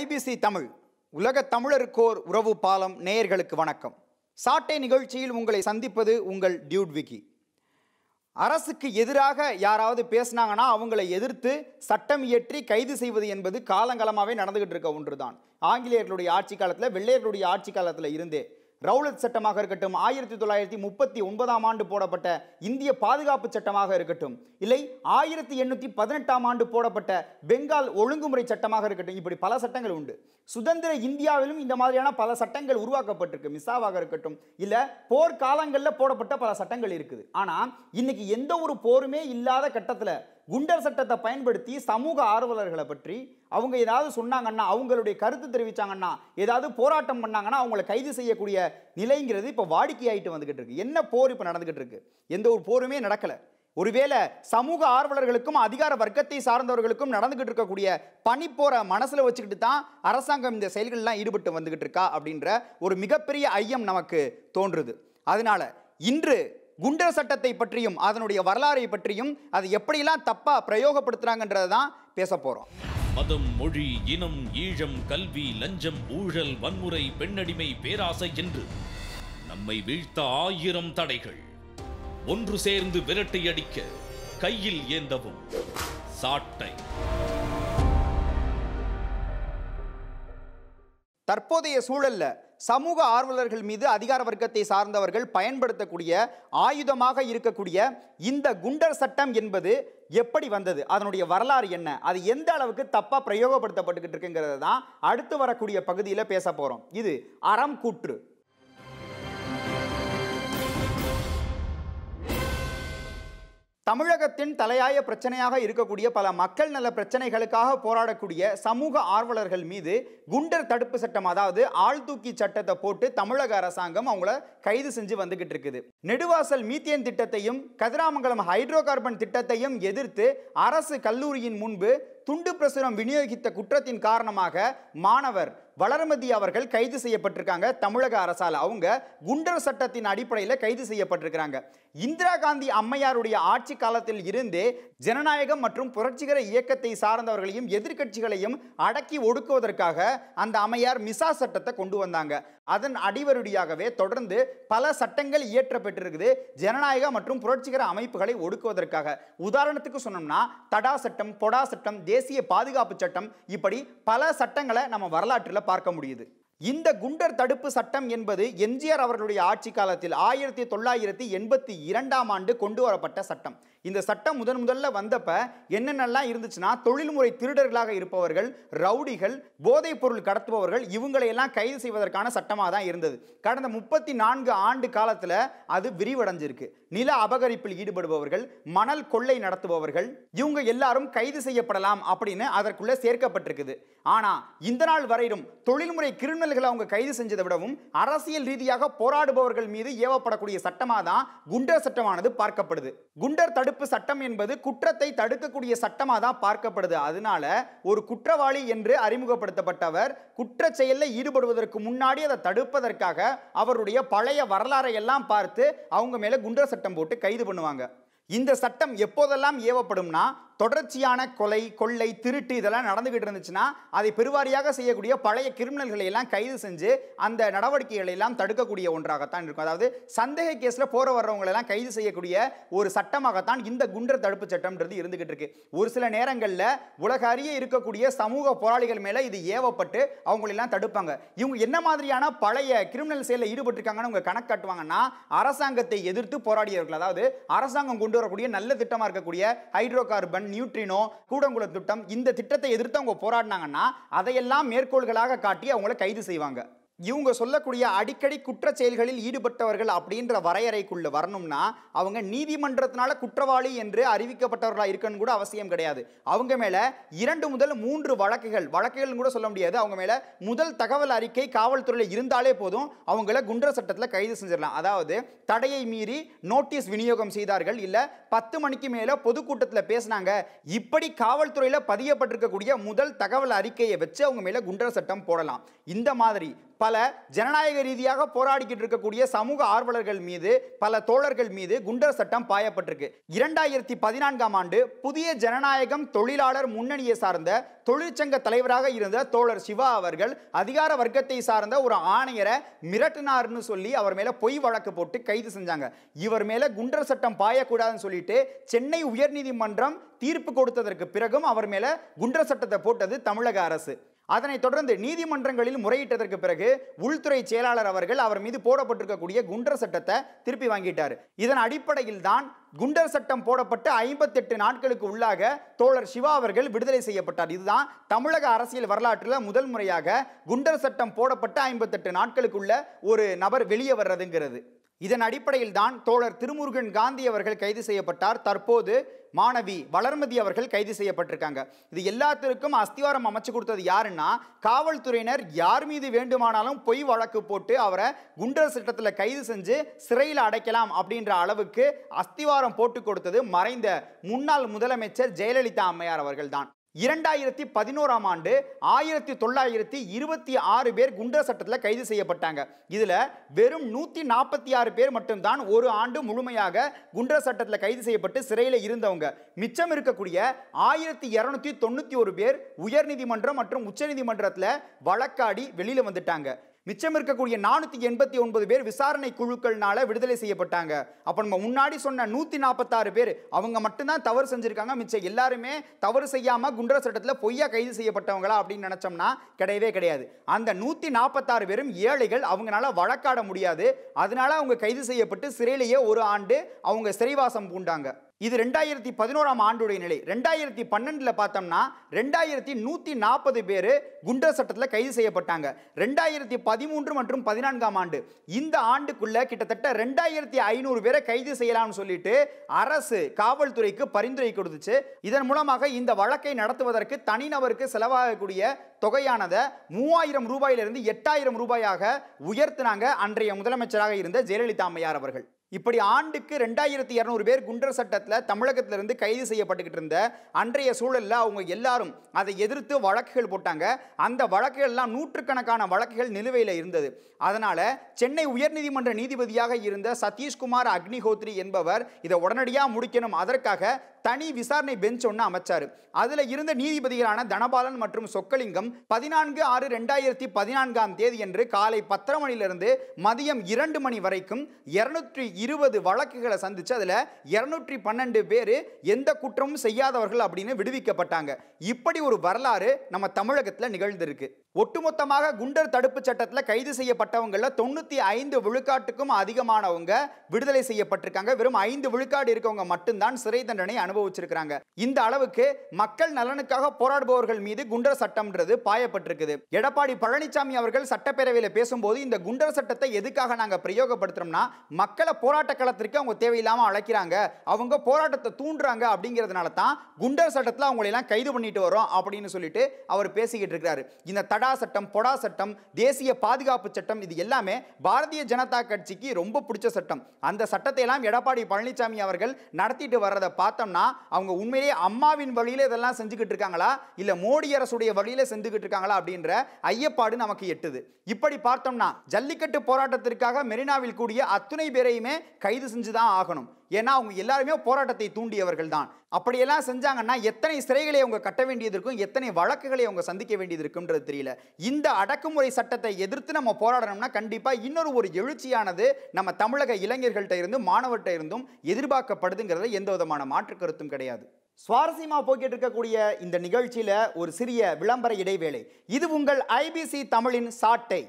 IBC Tamil உலக தமிழருக்கோர் உறவு பாலம் நேயர்களுக்கு வணக்கம் சாட்டை நிகழ்ச்சியில் உங்களை சந்திப்பது உங்கள் டியூட் விக்கி அரசுக்கு எதிராக யாராவது பேசினாங்கன்னா அவங்களை எதிர்த்து சட்டம் இயற்றி கைது செய்வது என்பது காலங்காலமாகவே நடந்துகிட்டு இருக்க ஒன்று தான் ஆங்கிலேயர்களுடைய ஆட்சி காலத்தில் வெள்ளையர்களுடைய ஆட்சி காலத்தில் இருந்தே ரவுலத் சட்டமாக இருக்கட்டும் ஆயிரத்தி தொள்ளாயிரத்தி முப்பத்தி ஒன்பதாம் ஆண்டு போடப்பட்ட இந்திய பாதுகாப்பு சட்டமாக இருக்கட்டும் இல்லை ஆயிரத்தி எண்ணூற்றி பதினெட்டாம் ஆண்டு போடப்பட்ட பெங்கால் ஒழுங்குமுறை சட்டமாக இருக்கட்டும் இப்படி பல சட்டங்கள் உண்டு சுதந்திர இந்தியாவிலும் இந்த மாதிரியான பல சட்டங்கள் உருவாக்கப்பட்டிருக்கு மிசாவாக இருக்கட்டும் இல்லை போர்க்காலங்களில் போடப்பட்ட பல சட்டங்கள் இருக்குது ஆனால் இன்னைக்கு எந்த ஒரு போருமே இல்லாத கட்டத்தில் குண்டர் சட்டத்தை பயன்படுத்தி சமூக ஆர்வலர்களை பற்றி அவங்க ஏதாவது சொன்னாங்கன்னா அவங்களுடைய கருத்து தெரிவித்தாங்கன்னா ஏதாவது போராட்டம் பண்ணாங்கன்னா அவங்கள கைது செய்யக்கூடிய நிலைங்கிறது இப்போ வாடிக்கையாயிட்டு வந்துக்கிட்டு இருக்கு என்ன போர் இப்போ நடந்துக்கிட்டு இருக்கு எந்த ஒரு போருமே நடக்கலை ஒருவேளை சமூக ஆர்வலர்களுக்கும் அதிகார வர்க்கத்தை சார்ந்தவர்களுக்கும் நடந்துகிட்டு இருக்கக்கூடிய பணிப்போரை மனசில் வச்சுக்கிட்டு தான் அரசாங்கம் இந்த செயல்கள்லாம் ஈடுபட்டு வந்துக்கிட்டு இருக்கா அப்படின்ற ஒரு மிகப்பெரிய ஐயம் நமக்கு தோன்றுது அதனால இன்று குண்டர் சட்டத்தை பற்றியும் அதனுடைய வரலாறை பற்றியும் அது எப்படியெல்லாம் தப்பா பிரயோகப்படுத்துகிறாங்கன்றதை தான் பேச போறோம் மதம் மொழி இனம் ஈழம் கல்வி லஞ்சம் ஊழல் வன்முறை பெண்ணடிமை பேராசை என்று நம்மை வீழ்த்த ஆயிரம் தடைகள் ஒன்று சேர்ந்து விரட்டை அடிக்க கையில் ஏந்தவும் சாட்டை தற்போதைய சூழல்ல சமூக ஆர்வலர்கள் மீது அதிகார வர்க்கத்தை சார்ந்தவர்கள் பயன்படுத்தக்கூடிய ஆயுதமாக இருக்கக்கூடிய இந்த குண்டர் சட்டம் என்பது எப்படி வந்தது அதனுடைய வரலாறு என்ன அது எந்த அளவுக்கு தப்பாக பிரயோகப்படுத்தப்பட்டுக்கிட்டு இருக்குங்கிறத தான் அடுத்து வரக்கூடிய பகுதியில் பேச போகிறோம் இது அறம் கூற்று தமிழகத்தின் தலையாய பிரச்சனையாக இருக்கக்கூடிய பல மக்கள் நல பிரச்சனைகளுக்காக போராடக்கூடிய சமூக ஆர்வலர்கள் மீது குண்டர் தடுப்பு சட்டம் அதாவது ஆழ்தூக்கி சட்டத்தை போட்டு தமிழக அரசாங்கம் அவங்கள கைது செஞ்சு வந்துகிட்டு இருக்குது நெடுவாசல் மீத்தியன் திட்டத்தையும் கதிராமங்கலம் ஹைட்ரோ கார்பன் திட்டத்தையும் எதிர்த்து அரசு கல்லூரியின் முன்பு துண்டு பிரசுரம் விநியோகித்த குற்றத்தின் காரணமாக மாணவர் வளர்மதி அவர்கள் கைது செய்யப்பட்டிருக்காங்க தமிழக அரசால் அவங்க குண்டர் சட்டத்தின் அடிப்படையில் கைது செய்யப்பட்டிருக்கிறாங்க இந்திரா காந்தி அம்மையாருடைய ஆட்சி காலத்தில் இருந்தே ஜனநாயகம் மற்றும் புரட்சிகர இயக்கத்தை சார்ந்தவர்களையும் எதிர்கட்சிகளையும் அடக்கி ஒடுக்குவதற்காக அந்த அம்மையார் மிசா சட்டத்தை கொண்டு வந்தாங்க அதன் அடிவருடியாகவே தொடர்ந்து பல சட்டங்கள் இயற்றப்பட்டிருக்குது ஜனநாயக மற்றும் புரட்சிகர அமைப்புகளை ஒடுக்குவதற்காக உதாரணத்துக்கு சொன்னோம்னா தடா சட்டம் பொடா சட்டம் தேசிய பாதுகாப்பு சட்டம் இப்படி பல சட்டங்களை நம்ம வரலாற்றில் பார்க்க முடியுது இந்த குண்டர் தடுப்பு சட்டம் என்பது எம்ஜிஆர் அவர்களுடைய ஆட்சி காலத்தில் ஆயிரத்தி தொள்ளாயிரத்தி எண்பத்தி இரண்டாம் ஆண்டு கொண்டு வரப்பட்ட சட்டம் இந்த சட்டம் முதன் முதல்ல வந்தப்ப என்னென்னலாம் இருந்துச்சுன்னா தொழில்முறை திருடர்களாக இருப்பவர்கள் ரவுடிகள் போதைப் பொருள் கடத்துபவர்கள் இவங்களையெல்லாம் கைது செய்வதற்கான சட்டமாக தான் இருந்தது கடந்த முப்பத்தி நான்கு ஆண்டு காலத்தில் அது விரிவடைஞ்சிருக்கு நில அபகரிப்பில் ஈடுபடுபவர்கள் மணல் கொள்ளை நடத்துபவர்கள் இவங்க எல்லாரும் கைது செய்யப்படலாம் அப்படின்னு அதற்குள்ளே சேர்க்கப்பட்டிருக்குது ஆனால் இந்த நாள் வரையிலும் தொழில்முறை கிரிமினல் குண்டர்களை அவங்க கைது செஞ்சதை விடவும் அரசியல் ரீதியாக போராடுபவர்கள் மீது ஏவப்படக்கூடிய சட்டமாக தான் குண்டர் சட்டமானது பார்க்கப்படுது குண்டர் தடுப்பு சட்டம் என்பது குற்றத்தை தடுக்கக்கூடிய சட்டமாக தான் பார்க்கப்படுது அதனால ஒரு குற்றவாளி என்று அறிமுகப்படுத்தப்பட்டவர் குற்ற செயலில் ஈடுபடுவதற்கு முன்னாடி அதை தடுப்பதற்காக அவருடைய பழைய வரலாறை எல்லாம் பார்த்து அவங்க மேலே குண்டர் சட்டம் போட்டு கைது பண்ணுவாங்க இந்த சட்டம் எப்போதெல்லாம் ஏவப்படும்னா தொடர்ச்சியான கொலை கொள்ளை திருட்டு இதெல்லாம் நடந்துகிட்டு இருந்துச்சுன்னா அதை பெருவாரியாக செய்யக்கூடிய பழைய கிரிமினல்களை எல்லாம் கைது செஞ்சு அந்த நடவடிக்கைகளை எல்லாம் தடுக்கக்கூடிய ஒன்றாகத்தான் இருக்கும் அதாவது சந்தேக கேஸில் போற வர்றவங்களெல்லாம் கைது செய்யக்கூடிய ஒரு சட்டமாகத்தான் இந்த குண்டர் தடுப்பு சட்டம்ன்றது இருந்துகிட்டு இருக்கு ஒரு சில நேரங்களில் உலக அறிய இருக்கக்கூடிய சமூக போராளிகள் மேலே இது ஏவப்பட்டு அவங்களெல்லாம் தடுப்பாங்க இவங்க என்ன மாதிரியான பழைய கிரிமினல் செயலில் ஈடுபட்டிருக்காங்கன்னு அவங்க கணக்கு காட்டுவாங்கன்னா அரசாங்கத்தை எதிர்த்து போராடியவர்கள் அதாவது அரசாங்கம் கொண்டு வரக்கூடிய நல்ல திட்டமாக இருக்கக்கூடிய ஹைட்ரோ கார்பன் திட்டம் நியூட்ரினோ கூடங்குளம் திட்டம் இந்த திட்டத்தை எதிர்த்து அவங்க போராடினாங்கன்னா அதையெல்லாம் மேற்கோள்களாக காட்டி அவங்கள கைது செய்வாங்க இவங்க சொல்லக்கூடிய அடிக்கடி குற்ற செயல்களில் ஈடுபட்டவர்கள் அப்படின்ற வரையறைக்குள்ள வரணும்னா அவங்க நீதிமன்றத்தினால குற்றவாளி என்று அறிவிக்கப்பட்டவர்களாக இருக்கணும்னு கூட அவசியம் கிடையாது அவங்க மேல இரண்டு முதல் மூன்று வழக்குகள் வழக்குகள் கூட சொல்ல முடியாது அவங்க மேல முதல் தகவல் அறிக்கை காவல்துறையில் இருந்தாலே போதும் அவங்கள குண்டர சட்டத்தில் கைது செஞ்சிடலாம் அதாவது தடையை மீறி நோட்டீஸ் விநியோகம் செய்தார்கள் இல்ல பத்து மணிக்கு மேல பொதுக்கூட்டத்தில் பேசினாங்க இப்படி காவல்துறையில் பதியப்பட்டிருக்கக்கூடிய முதல் தகவல் அறிக்கையை வச்சு அவங்க மேல குண்டர சட்டம் போடலாம் இந்த மாதிரி பல ஜனநாயக ரீதியாக போராடிக்கிட்டு இருக்கக்கூடிய சமூக ஆர்வலர்கள் மீது பல தோழர்கள் மீது குண்டர் சட்டம் பாயப்பட்டிருக்கு இரண்டாயிரத்தி பதினான்காம் ஆண்டு புதிய ஜனநாயகம் தொழிலாளர் முன்னணியை சார்ந்த தொழிற்சங்க தலைவராக இருந்த தோழர் சிவா அவர்கள் அதிகார வர்க்கத்தை சார்ந்த ஒரு ஆணையரை மிரட்டினார்னு சொல்லி அவர் மேல பொய் வழக்கு போட்டு கைது செஞ்சாங்க இவர் மேல குண்டர் சட்டம் பாயக்கூடாதுன்னு சொல்லிட்டு சென்னை உயர்நீதிமன்றம் தீர்ப்பு கொடுத்ததற்கு பிறகும் அவர் மேல குண்டர் சட்டத்தை போட்டது தமிழக அரசு அதனைத் தொடர்ந்து நீதிமன்றங்களில் முறையிட்டதற்கு பிறகு உள்துறை செயலாளர் அவர்கள் அவர் மீது போடப்பட்டிருக்கக்கூடிய குண்டர் சட்டத்தை திருப்பி வாங்கிட்டார் இதன் அடிப்படையில் தான் குண்டர் சட்டம் போடப்பட்டு ஐம்பத்தெட்டு நாட்களுக்கு உள்ளாக தோழர் சிவா அவர்கள் விடுதலை செய்யப்பட்டார் இதுதான் தமிழக அரசியல் வரலாற்றில் முதல் முறையாக குண்டர் சட்டம் போடப்பட்டு ஐம்பத்தெட்டு நாட்களுக்குள்ள ஒரு நபர் வெளியே வர்றதுங்கிறது இதன் அடிப்படையில் தான் தோழர் திருமுருகன் காந்தி அவர்கள் கைது செய்யப்பட்டார் தற்போது மாணவி வளர்மதி அவர்கள் கைது செய்யப்பட்டிருக்காங்க இது எல்லாத்திற்கும் அஸ்திவாரம் அமைச்சு கொடுத்தது யாருன்னா காவல்துறையினர் யார் மீது வேண்டுமானாலும் பொய் வழக்கு போட்டு அவரை குண்டர் சட்டத்தில் கைது செஞ்சு சிறையில் அடைக்கலாம் அப்படின்ற அளவுக்கு அஸ்திவாரம் போட்டு கொடுத்தது மறைந்த முன்னாள் முதலமைச்சர் ஜெயலலிதா அம்மையார் அவர்கள் தான் இரண்டாயிரத்தி பதினோராம் ஆண்டு ஆயிரத்தி தொள்ளாயிரத்தி இருபத்தி ஆறு பேர் குண்டர் சட்டத்தில் கைது செய்யப்பட்டாங்க இதில் வெறும் நூற்றி நாற்பத்தி ஆறு பேர் மட்டும்தான் ஒரு ஆண்டு முழுமையாக குண்டர் சட்டத்தில் கைது செய்யப்பட்டு சிறையில் இருந்தவங்க மிச்சம் இருக்கக்கூடிய ஆயிரத்தி இரநூத்தி தொண்ணூற்றி ஒரு பேர் உயர்நீதிமன்றம் மற்றும் உச்சநீதிமன்றத்தில் வழக்காடி வெளியில் வந்துட்டாங்க மிச்சம் இருக்கக்கூடிய நானூற்றி எண்பத்தி ஒன்பது பேர் விசாரணை குழுக்கள்னால விடுதலை செய்யப்பட்டாங்க அப்போ நம்ம முன்னாடி சொன்ன நூற்றி நாற்பத்தாறு பேர் அவங்க மட்டும்தான் தவறு செஞ்சுருக்காங்க மிச்சம் எல்லாருமே தவறு செய்யாமல் குண்டர சட்டத்தில் பொய்யா கைது செய்யப்பட்டவங்களா அப்படின்னு நினச்சோம்னா கிடையவே கிடையாது அந்த நூற்றி நாற்பத்தாறு பேரும் ஏழைகள் அவங்களால வழக்காட முடியாது அதனால அவங்க கைது செய்யப்பட்டு சிறையிலேயே ஒரு ஆண்டு அவங்க சிறைவாசம் பூண்டாங்க இது ரெண்டாயிரத்தி பதினோராம் ஆண்டுடைய நிலை ரெண்டாயிரத்தி பன்னெண்டில் பார்த்தோம்னா ரெண்டாயிரத்தி நூற்றி நாற்பது பேர் குண்டர் சட்டத்தில் கைது செய்யப்பட்டாங்க ரெண்டாயிரத்தி பதிமூன்று மற்றும் பதினான்காம் ஆண்டு இந்த ஆண்டுக்குள்ளே கிட்டத்தட்ட ரெண்டாயிரத்தி ஐநூறு பேரை கைது செய்யலாம்னு சொல்லிட்டு அரசு காவல்துறைக்கு பரிந்துரை கொடுத்துச்சு இதன் மூலமாக இந்த வழக்கை நடத்துவதற்கு தனிநபருக்கு செலவாகக்கூடிய தொகையானதை மூவாயிரம் ரூபாயிலிருந்து எட்டாயிரம் ரூபாயாக உயர்த்தினாங்க அன்றைய முதலமைச்சராக இருந்த ஜெயலலிதா அம்மையார் அவர்கள் இப்படி ஆண்டுக்கு ரெண்டாயிரத்தி இரநூறு பேர் குண்டர் சட்டத்தில் தமிழகத்திலிருந்து கைது செய்யப்பட்டுக்கிட்டு இருந்த அன்றைய சூழலில் அவங்க எல்லாரும் அதை எதிர்த்து வழக்குகள் போட்டாங்க அந்த வழக்குகள்லாம் நூற்றுக்கணக்கான வழக்குகள் நிலுவையில் இருந்தது அதனால் சென்னை உயர்நீதிமன்ற நீதிபதியாக இருந்த சதீஷ்குமார் அக்னிஹோத்ரி என்பவர் இதை உடனடியாக முடிக்கணும் அதற்காக தனி விசாரணை பெஞ்ச் ஒன்று அமைச்சார் அதில் இருந்த நீதிபதிகளான தனபாலன் மற்றும் சொக்கலிங்கம் பதினான்கு ஆறு ரெண்டாயிரத்தி பதினான்காம் தேதி என்று காலை பத்தரை மணியிலிருந்து மதியம் இரண்டு மணி வரைக்கும் இருநூற்றி இருபது வழக்குகளை சந்திச்சு அதில் இருநூற்றி பன்னெண்டு பேர் எந்த குற்றமும் செய்யாதவர்கள் அப்படின்னு விடுவிக்கப்பட்டாங்க இப்படி ஒரு வரலாறு நம்ம தமிழகத்தில் நிகழ்ந்திருக்கு ஒட்டுமொத்தமாக குண்டர் தடுப்பு சட்டத்தில் கைது செய்யப்பட்டவங்களில் தொண்ணூற்றி ஐந்து விழுக்காட்டுக்கும் அதிகமானவங்க விடுதலை செய்யப்பட்டிருக்காங்க வெறும் ஐந்து விழுக்காடு இருக்கவங்க மட்டும்தான் சிறை தண்டனை அனுபவிச்சிருக்கிறாங்க இந்த அளவுக்கு மக்கள் நலனுக்காக போராடுபவர்கள் மீது குண்டர் சட்டம்ன்றது பாயப்பட்டிருக்குது எடப்பாடி பழனிசாமி அவர்கள் சட்டப்பேரவையில் பேசும்போது இந்த குண்டர் சட்டத்தை எதுக்காக நாங்கள் பிரயோகப்படுத்துறோம்னா மக்களை போராட்ட களத்திற்கு அவங்க தேவையில்லாமல் அழைக்கிறாங்க அவங்க போராட்டத்தை தூண்டுறாங்க அப்படிங்கிறதுனால தான் குண்டர் சட்டத்தில் அவங்களெல்லாம் கைது பண்ணிட்டு வரோம் அப்படின்னு சொல்லிட்டு அவர் பேசிக்கிட்டு இருக்கிறாரு இந்த தட அடா சட்டம் பொடா சட்டம் தேசிய பாதுகாப்பு சட்டம் இது எல்லாமே பாரதிய ஜனதா கட்சிக்கு ரொம்ப பிடிச்ச சட்டம் அந்த சட்டத்தை எல்லாம் எடப்பாடி பழனிசாமி அவர்கள் நடத்திட்டு வர்றதை பார்த்தோம்னா அவங்க உண்மையிலேயே அம்மாவின் வழியில் இதெல்லாம் செஞ்சுக்கிட்டு இருக்காங்களா இல்லை மோடி அரசுடைய வழியில் செஞ்சுக்கிட்டு இருக்காங்களா அப்படின்ற ஐயப்பாடு நமக்கு எட்டுது இப்படி பார்த்தோம்னா ஜல்லிக்கட்டு போராட்டத்திற்காக மெரினாவில் கூடிய அத்துணை பேரையுமே கைது செஞ்சு தான் ஆகணும் ஏன்னா அவங்க எல்லாருமே போராட்டத்தை தூண்டியவர்கள் தான் அப்படியெல்லாம் செஞ்சாங்கன்னா எத்தனை சிறைகளை அவங்க கட்ட வேண்டியது இருக்கும் எத்தனை வழக்குகளை அவங்க சந்திக்க வேண்டியது இருக்கும்ன்றது தெரியல இந்த அடக்குமுறை சட்டத்தை எதிர்த்து நம்ம போராடணும்னா கண்டிப்பாக இன்னொரு ஒரு எழுச்சியானது நம்ம தமிழக இளைஞர்கள்ட்ட இருந்தும் மாணவர்கிட்ட இருந்தும் எதிர்பார்க்கப்படுதுங்கிறத எந்த விதமான மாற்று கருத்தும் கிடையாது சுவாரஸ்யமாக போக்கிட்டு இருக்கக்கூடிய இந்த நிகழ்ச்சியில் ஒரு சிறிய விளம்பர இடைவேளை இது உங்கள் ஐபிசி தமிழின் சாட்டை